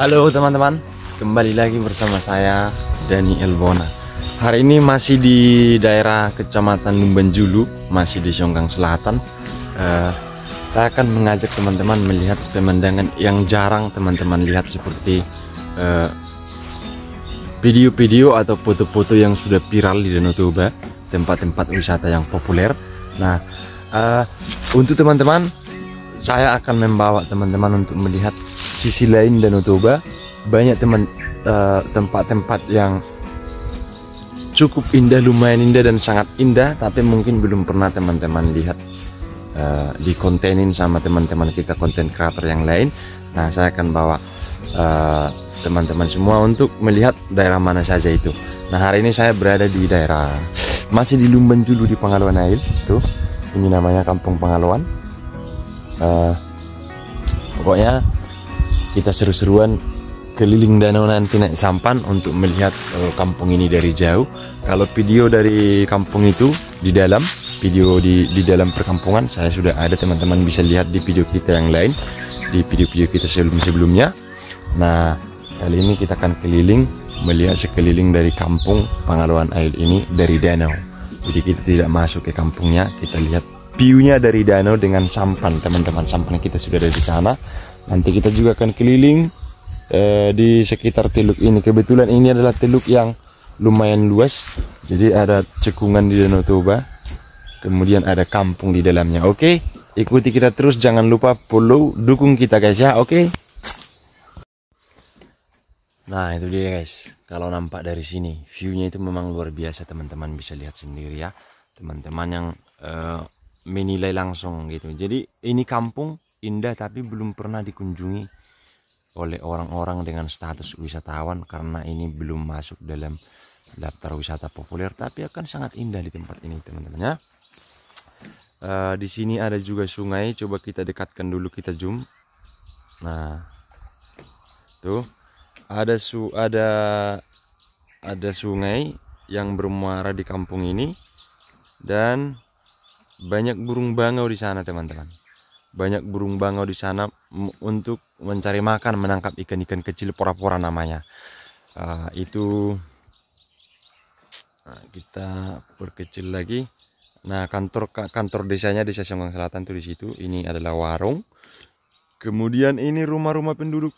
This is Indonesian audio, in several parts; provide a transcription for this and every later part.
Halo teman-teman, kembali lagi bersama saya Dani Elbona. Hari ini masih di daerah Kecamatan Lumbanjulu, masih di Songgang Selatan. Uh, saya akan mengajak teman-teman melihat pemandangan yang jarang teman-teman lihat seperti eh, video-video uh, atau foto-foto yang sudah viral di Danau Toba, tempat-tempat wisata yang populer. Nah, uh, untuk teman-teman, saya akan membawa teman-teman untuk melihat sisi lain Danau Toba banyak teman tempat eh, tempat-tempat yang cukup indah, lumayan indah dan sangat indah, tapi mungkin belum pernah teman-teman lihat uh, eh, kontenin sama teman-teman kita konten kreator yang lain. Nah, saya akan bawa eh, teman-teman uh, semua untuk melihat daerah mana saja itu. Nah, hari ini saya berada di daerah masih di Lumban dulu di Pangaluan Air. Tuh, ini namanya Kampung Pangaluan. Uh, pokoknya kita seru-seruan keliling danau nanti naik sampan untuk melihat uh, kampung ini dari jauh. Kalau video dari kampung itu di dalam, video di di dalam perkampungan saya sudah ada teman-teman bisa lihat di video kita yang lain, di video-video kita sebelum-sebelumnya. Nah, kali ini kita akan keliling melihat sekeliling dari kampung pengaluan Air ini dari danau. Jadi kita tidak masuk ke kampungnya, kita lihat view-nya dari danau dengan sampan, teman-teman. Sampan kita sudah ada di sana nanti kita juga akan keliling eh, di sekitar teluk ini kebetulan ini adalah teluk yang lumayan luas jadi ada cekungan di Danau Toba kemudian ada kampung di dalamnya oke okay? ikuti kita terus jangan lupa follow dukung kita guys ya oke okay? Nah itu dia guys Kalau nampak dari sini Viewnya itu memang luar biasa teman-teman Bisa lihat sendiri ya Teman-teman yang uh, menilai langsung gitu Jadi ini kampung indah tapi belum pernah dikunjungi oleh orang-orang dengan status wisatawan karena ini belum masuk dalam daftar wisata populer tapi akan sangat indah di tempat ini teman-teman ya. Uh, di sini ada juga sungai, coba kita dekatkan dulu kita zoom. Nah. Tuh. Ada su ada ada sungai yang bermuara di kampung ini dan banyak burung bangau di sana teman-teman banyak burung bangau di sana untuk mencari makan menangkap ikan-ikan kecil pora-pora namanya uh, itu nah, kita perkecil lagi nah kantor kantor desanya desa Songgang Selatan tuh di situ ini adalah warung kemudian ini rumah-rumah penduduk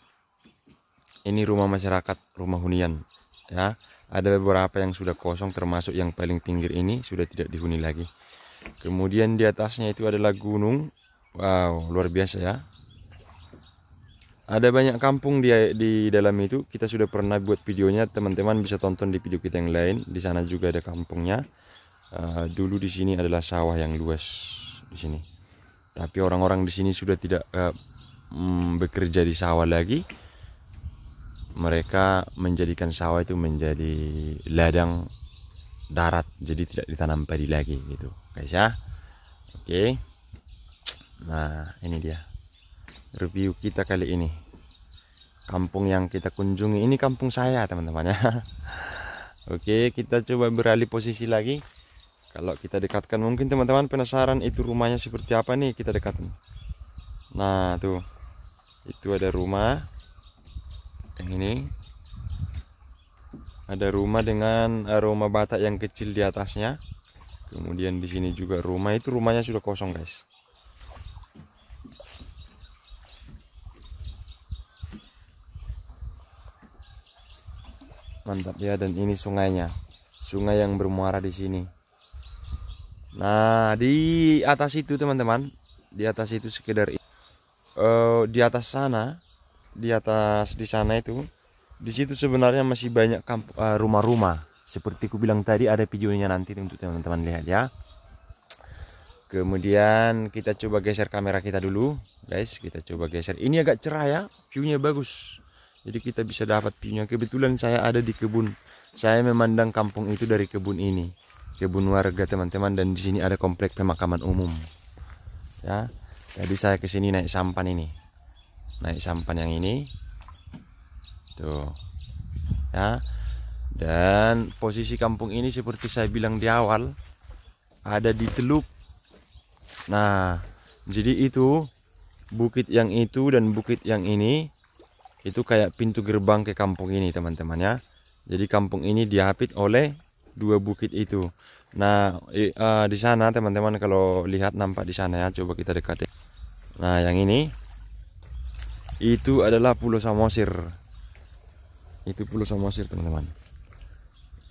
ini rumah masyarakat rumah hunian ya ada beberapa yang sudah kosong termasuk yang paling pinggir ini sudah tidak dihuni lagi kemudian di atasnya itu adalah gunung Wow, luar biasa ya. Ada banyak kampung di di dalam itu. Kita sudah pernah buat videonya, teman-teman bisa tonton di video kita yang lain. Di sana juga ada kampungnya. Uh, dulu di sini adalah sawah yang luas di sini. Tapi orang-orang di sini sudah tidak uh, bekerja di sawah lagi. Mereka menjadikan sawah itu menjadi ladang darat, jadi tidak ditanam padi lagi gitu, guys ya. Oke. Okay. Nah, ini dia. Review kita kali ini. Kampung yang kita kunjungi ini kampung saya, teman-teman ya. Oke, kita coba beralih posisi lagi. Kalau kita dekatkan mungkin teman-teman penasaran itu rumahnya seperti apa nih kita dekatkan. Nah, tuh. Itu ada rumah. Yang ini ada rumah dengan rumah batak yang kecil di atasnya. Kemudian di sini juga rumah itu rumahnya sudah kosong, guys. mantap ya dan ini sungainya sungai yang bermuara di sini nah di atas itu teman-teman di atas itu sekedar uh, di atas sana di atas di sana itu di situ sebenarnya masih banyak eh, rumah-rumah seperti ku bilang tadi ada videonya nanti untuk teman-teman lihat ya kemudian kita coba geser kamera kita dulu guys kita coba geser ini agak cerah ya viewnya bagus jadi kita bisa dapat view-nya. kebetulan saya ada di kebun saya memandang kampung itu dari kebun ini kebun warga teman-teman dan di sini ada komplek pemakaman umum ya jadi saya kesini naik sampan ini naik sampan yang ini tuh ya dan posisi kampung ini seperti saya bilang di awal ada di teluk nah jadi itu bukit yang itu dan bukit yang ini itu kayak pintu gerbang ke kampung ini teman-teman ya jadi kampung ini dihapit oleh dua bukit itu nah uh, di sana teman-teman kalau lihat nampak di sana ya coba kita dekati nah yang ini itu adalah pulau Samosir itu pulau Samosir teman-teman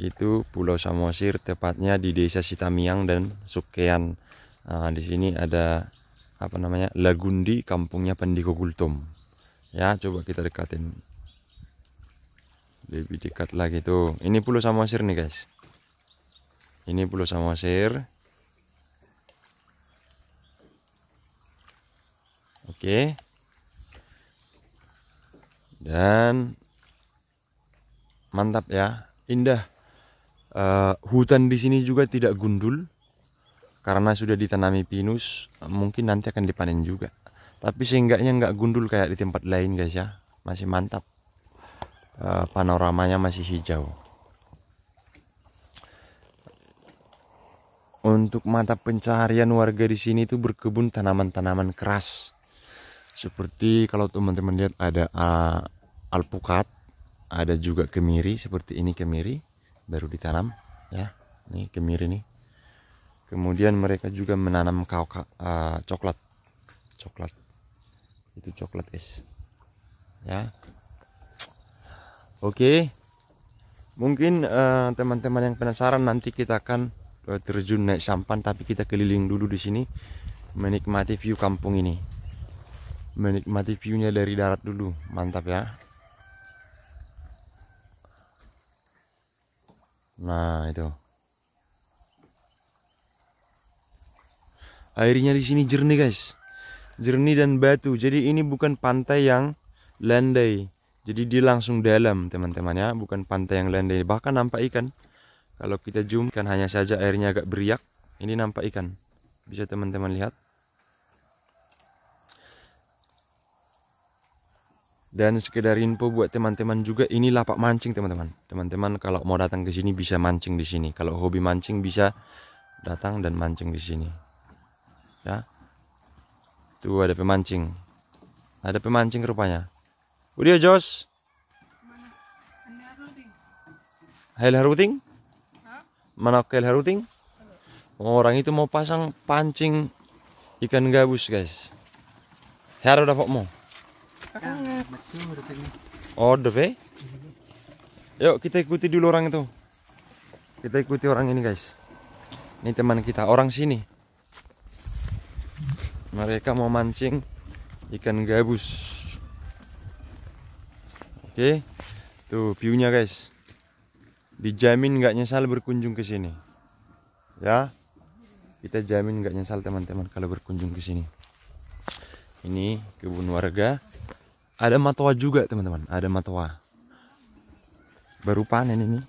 itu pulau Samosir tepatnya di desa Sitamiang dan Sukean nah, di sini ada apa namanya Lagundi kampungnya Pendiko Gultom ya coba kita dekatin lebih dekat lagi tuh ini pulau samosir nih guys ini pulau samosir oke dan mantap ya indah uh, hutan di sini juga tidak gundul karena sudah ditanami pinus mungkin nanti akan dipanen juga tapi seenggaknya nggak gundul kayak di tempat lain guys ya masih mantap e, panoramanya masih hijau untuk mata pencaharian warga di sini itu berkebun tanaman-tanaman keras seperti kalau teman-teman lihat ada uh, alpukat ada juga kemiri seperti ini kemiri baru ditanam ya ini kemiri nih kemudian mereka juga menanam kau uh, eh, coklat coklat itu coklat guys ya oke mungkin eh, teman-teman uh, yang penasaran nanti kita akan eh, terjun naik sampan tapi kita keliling dulu di sini menikmati view kampung ini menikmati viewnya dari darat dulu mantap ya nah itu airnya di sini jernih guys jernih dan batu. Jadi ini bukan pantai yang landai. Jadi dia langsung dalam teman-teman ya, bukan pantai yang landai. Bahkan nampak ikan. Kalau kita zoom kan hanya saja airnya agak beriak. Ini nampak ikan. Bisa teman-teman lihat. Dan sekedar info buat teman-teman juga ini lapak mancing teman-teman. Teman-teman kalau mau datang ke sini bisa mancing di sini. Kalau hobi mancing bisa datang dan mancing di sini. Ya. Tuh ada pemancing. Ada pemancing rupanya. Udah ya, Jos. Hel haruting? Mana hel haruting? Oh, orang itu mau pasang pancing ikan gabus, guys. Haru dapat mau. Oh, deh. Yuk kita ikuti dulu orang itu. Kita ikuti orang ini, guys. Ini teman kita, orang sini mereka mau mancing ikan gabus oke tuh viewnya guys dijamin nggak nyesal berkunjung ke sini ya kita jamin nggak nyesal teman-teman kalau berkunjung ke sini ini kebun warga ada matoa juga teman-teman ada matoa baru panen ini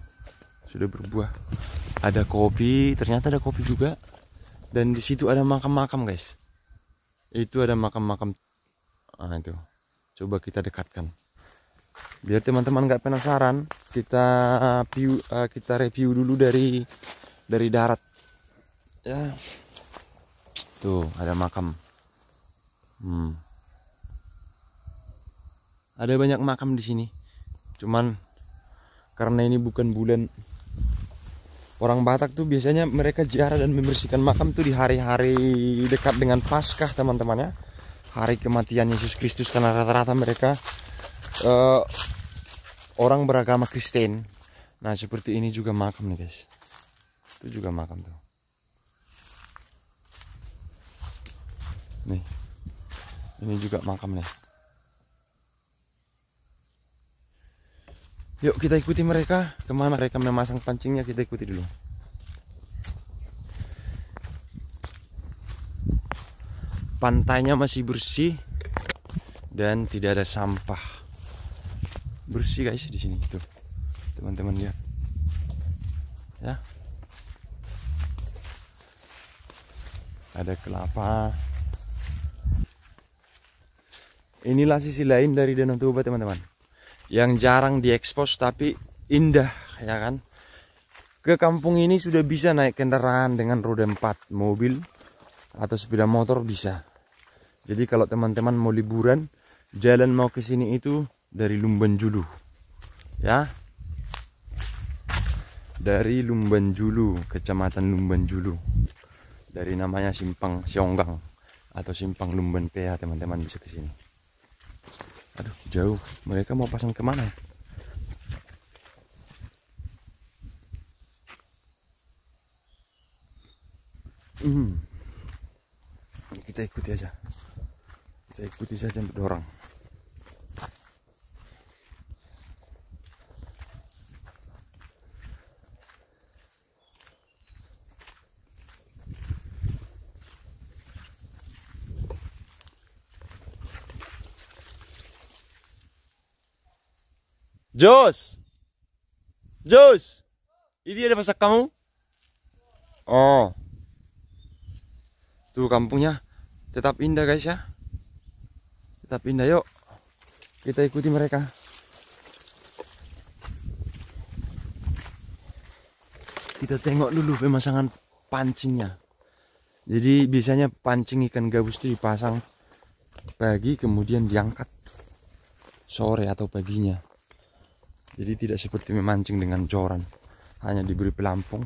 sudah berbuah ada kopi ternyata ada kopi juga dan disitu ada makam-makam guys itu ada makam-makam nah itu coba kita dekatkan biar teman-teman nggak -teman penasaran kita view uh, kita review dulu dari dari darat ya tuh ada makam hmm. ada banyak makam di sini cuman karena ini bukan bulan orang Batak tuh biasanya mereka jarah dan membersihkan makam tuh di hari-hari dekat dengan Paskah teman-teman ya hari kematian Yesus Kristus karena rata-rata mereka uh, orang beragama Kristen nah seperti ini juga makam nih guys itu juga makam tuh nih ini juga makam nih Yuk kita ikuti mereka Kemana mereka memasang pancingnya kita ikuti dulu Pantainya masih bersih Dan tidak ada sampah Bersih guys di sini tuh Teman-teman lihat Ya Ada kelapa Inilah sisi lain dari Danau Toba teman-teman yang jarang diekspos tapi indah ya kan ke kampung ini sudah bisa naik kendaraan dengan roda 4 mobil atau sepeda motor bisa jadi kalau teman-teman mau liburan jalan mau ke sini itu dari Lumban ya dari Lumban kecamatan Lumban dari namanya Simpang Sionggang atau Simpang Lumban Pea teman-teman bisa ke sini Aduh, jauh. Mereka mau pasang kemana ya? Hmm. Kita ikuti aja. Kita ikuti saja dorong. Jos. Jos. Ini ada pasak kamu? Oh. Tuh kampungnya tetap indah guys ya. Tetap indah yuk. Kita ikuti mereka. Kita tengok dulu pemasangan pancingnya. Jadi biasanya pancing ikan gabus itu dipasang pagi kemudian diangkat sore atau paginya jadi tidak seperti memancing dengan joran hanya diberi pelampung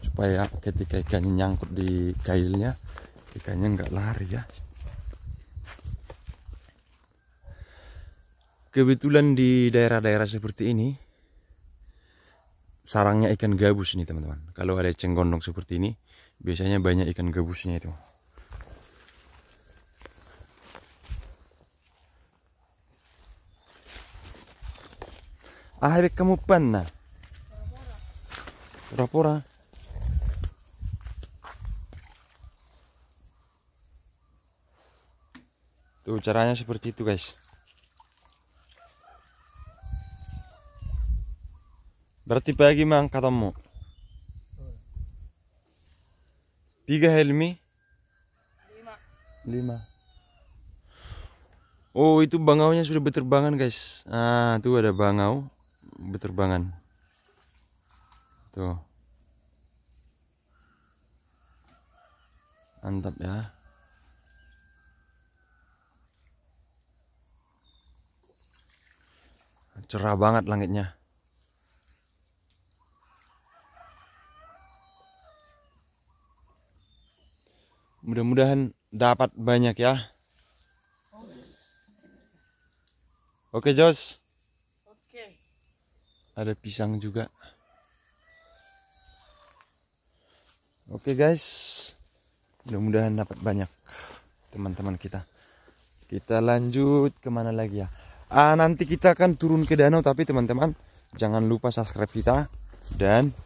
supaya ketika ikannya nyangkut di kailnya ikannya nggak lari ya kebetulan di daerah-daerah seperti ini sarangnya ikan gabus ini teman-teman kalau ada cenggondong seperti ini biasanya banyak ikan gabusnya itu Ah, kamu kamu nah? Pura pura. Tuh caranya seperti itu guys. Berarti pagi mang katamu. Tiga Helmi. Lima. Lima. Oh itu bangau nya sudah berterbangan guys. Ah tuh ada bangau beterbangan tuh mantap ya cerah banget langitnya mudah-mudahan dapat banyak ya oke Jos ada pisang juga oke guys mudah-mudahan dapat banyak teman-teman kita kita lanjut kemana lagi ya ah, nanti kita akan turun ke danau tapi teman-teman jangan lupa subscribe kita dan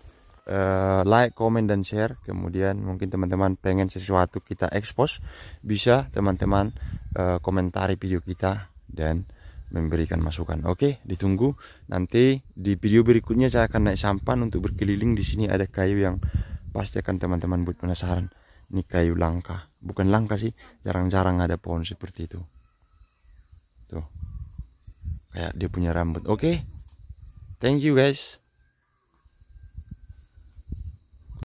uh, like comment dan share kemudian mungkin teman-teman pengen sesuatu kita expose bisa teman-teman uh, komentari video kita dan memberikan masukan. Oke, ditunggu nanti di video berikutnya saya akan naik sampan untuk berkeliling di sini ada kayu yang pasti akan teman-teman buat penasaran. Ini kayu langka, bukan langka sih, jarang-jarang ada pohon seperti itu. Tuh. Kayak dia punya rambut. Oke. Thank you guys.